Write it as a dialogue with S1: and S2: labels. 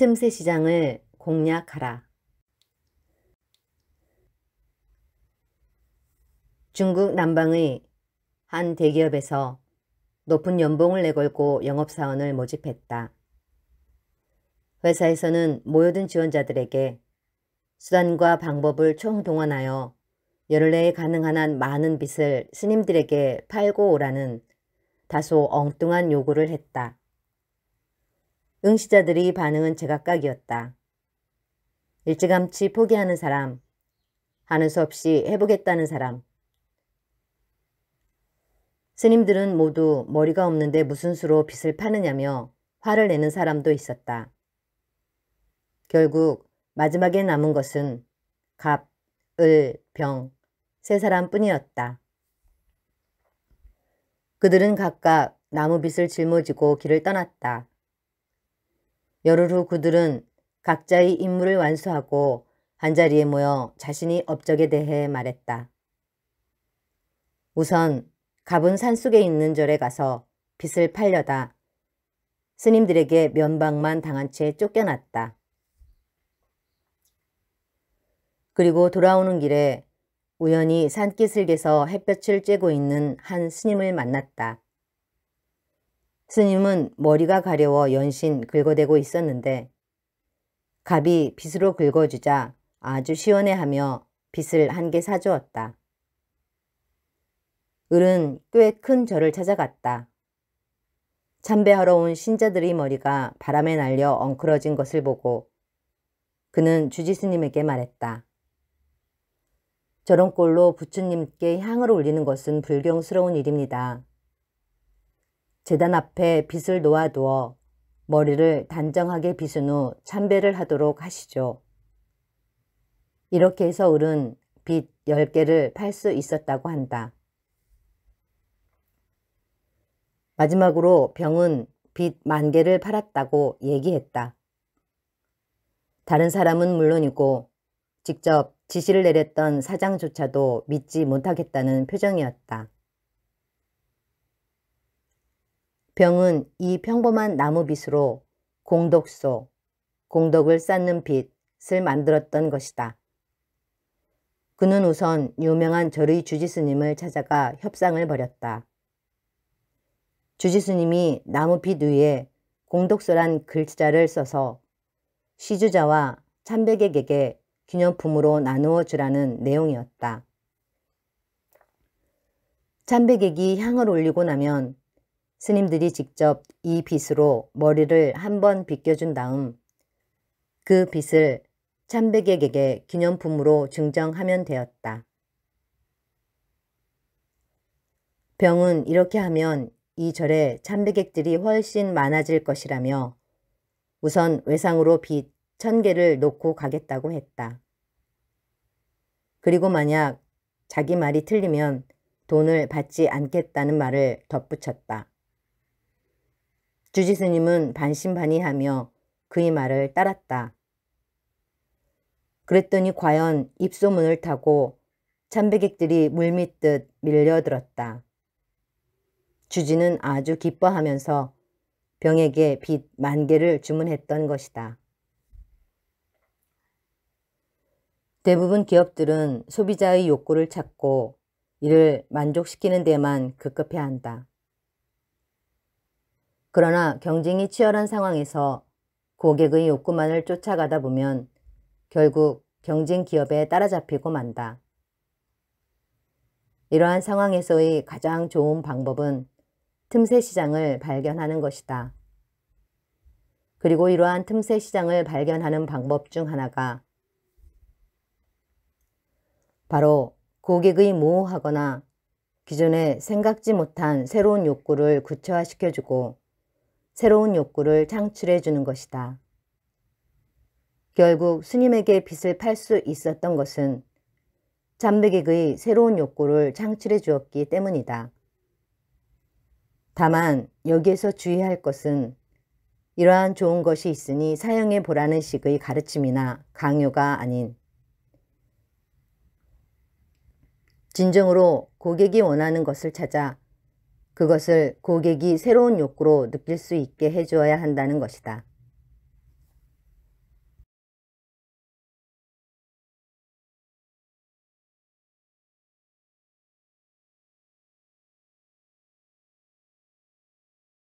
S1: 틈새 시장을 공략하라. 중국 남방의 한 대기업에서 높은 연봉을 내걸고 영업사원을 모집했다. 회사에서는 모여든 지원자들에게 수단과 방법을 총동원하여 열흘 내에 가능한 한 많은 빚을 스님들에게 팔고 오라는 다소 엉뚱한 요구를 했다. 응시자들이 반응은 제각각이었다. 일찌감치 포기하는 사람, 하는 수 없이 해보겠다는 사람. 스님들은 모두 머리가 없는데 무슨 수로 빚을 파느냐며 화를 내는 사람도 있었다. 결국 마지막에 남은 것은 갑, 을, 병, 세 사람뿐이었다. 그들은 각각 나무빗을 짊어지고 길을 떠났다. 열흘 후 그들은 각자의 임무를 완수하고 한자리에 모여 자신이 업적에 대해 말했다. 우선 갑은 산속에 있는 절에 가서 빚을 팔려다 스님들에게 면박만 당한 채 쫓겨났다. 그리고 돌아오는 길에 우연히 산기슭에서 햇볕을 쬐고 있는 한 스님을 만났다. 스님은 머리가 가려워 연신 긁어대고 있었는데 갑이 빗으로 긁어주자 아주 시원해하며 빗을 한 개 사주었다. 을은 꽤 큰 절을 찾아갔다. 참배하러 온 신자들의 머리가 바람에 날려 엉클어진 것을 보고 그는 주지스님에게 말했다. 저런 꼴로 부처님께 향을 올리는 것은 불경스러운 일입니다. 재단 앞에 빛을 놓아두어 머리를 단정하게 빗은 후 참배를 하도록 하시죠. 이렇게 해서 을은 빛 10개를 팔 수 있었다고 한다. 마지막으로 병은 빛 만 개를 팔았다고 얘기했다. 다른 사람은 물론이고 직접 지시를 내렸던 사장조차도 믿지 못하겠다는 표정이었다. 병은 이 평범한 나무빗으로 공덕소, 공덕을 쌓는 빛을 만들었던 것이다. 그는 우선 유명한 절의 주지스님을 찾아가 협상을 벌였다. 주지스님이 나무빛 위에 공덕소란 글자를 써서 시주자와 참배객에게 기념품으로 나누어 주라는 내용이었다. 참배객이 향을 올리고 나면 스님들이 직접 이 빗으로 머리를 한 번 빗겨준 다음 그 빗을 참배객에게 기념품으로 증정하면 되었다. 병은 이렇게 하면 이 절에 참배객들이 훨씬 많아질 것이라며 우선 외상으로 빚 천개를 놓고 가겠다고 했다. 그리고 만약 자기 말이 틀리면 돈을 받지 않겠다는 말을 덧붙였다. 주지스님은 반신반의하며 그의 말을 따랐다. 그랬더니 과연 입소문을 타고 참배객들이 물밑듯 밀려들었다. 주지는 아주 기뻐하면서 병에게 빚 만 개를 주문했던 것이다. 대부분 기업들은 소비자의 욕구를 찾고 이를 만족시키는 데만 급급해한다. 그러나 경쟁이 치열한 상황에서 고객의 욕구만을 쫓아가다 보면 결국 경쟁 기업에 따라잡히고 만다. 이러한 상황에서의 가장 좋은 방법은 틈새 시장을 발견하는 것이다. 그리고 이러한 틈새 시장을 발견하는 방법 중 하나가 바로 고객의 모호하거나 기존에 생각지 못한 새로운 욕구를 구체화시켜주고 새로운 욕구를 창출해 주는 것이다. 결국 스님에게 빚을 팔 수 있었던 것은 잠백익의 새로운 욕구를 창출해 주었기 때문이다. 다만 여기에서 주의할 것은 이러한 좋은 것이 있으니 사용해 보라는 식의 가르침이나 강요가 아닌 진정으로 고객이 원하는 것을 찾아 그것을 고객이 새로운 욕구로 느낄 수 있게 해주어야 한다는 것이다.